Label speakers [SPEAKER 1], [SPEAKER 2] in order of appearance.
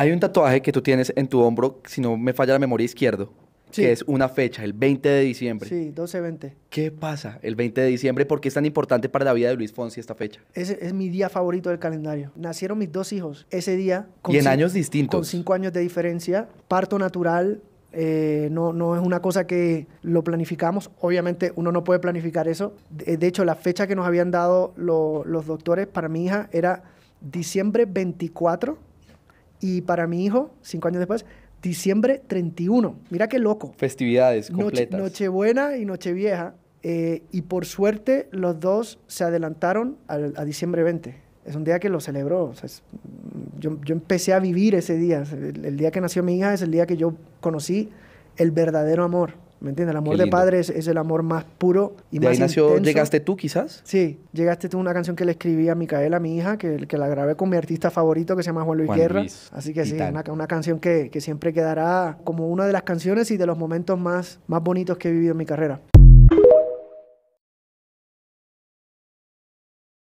[SPEAKER 1] Hay un tatuaje que tú tienes en tu hombro, si no me falla la memoria izquierdo, que es una fecha, el 20 de diciembre. Sí,
[SPEAKER 2] 12-20. ¿Qué pasa
[SPEAKER 1] el 20 de diciembre? ¿Por qué es tan importante para la vida de Luis Fonsi esta fecha?
[SPEAKER 2] Ese es mi día favorito del calendario. Nacieron mis dos hijos ese día. Con en años distintos. Con cinco años de diferencia. Parto natural, eh, no, no es una cosa que lo planificamos. Obviamente uno no puede planificar eso. De, hecho, la fecha que nos habían dado los doctores para mi hija era diciembre 24 y para mi hijo, cinco años después, diciembre 31. Mira qué loco.
[SPEAKER 3] Festividades completas.
[SPEAKER 2] Nochebuena y Nochevieja. Eh, y por suerte, los dos se adelantaron a diciembre 20. Es un día que lo celebró. yo, empecé a vivir ese día. el día que nació mi hija es el día que yo conocí el verdadero amor. ¿Me entiendes? El amor de padre es el amor más puro y de ahí nació, ¿Llegaste tú, quizás? Sí, llegaste tú una canción que le escribí a Micaela, mi hija, que, que la grabé con mi artista favorito que se llama Juan Luis Guerra. Así que sí, una, una, canción que, que, siempre quedará como una de las canciones y de los momentos más, más bonitos que he vivido en mi carrera.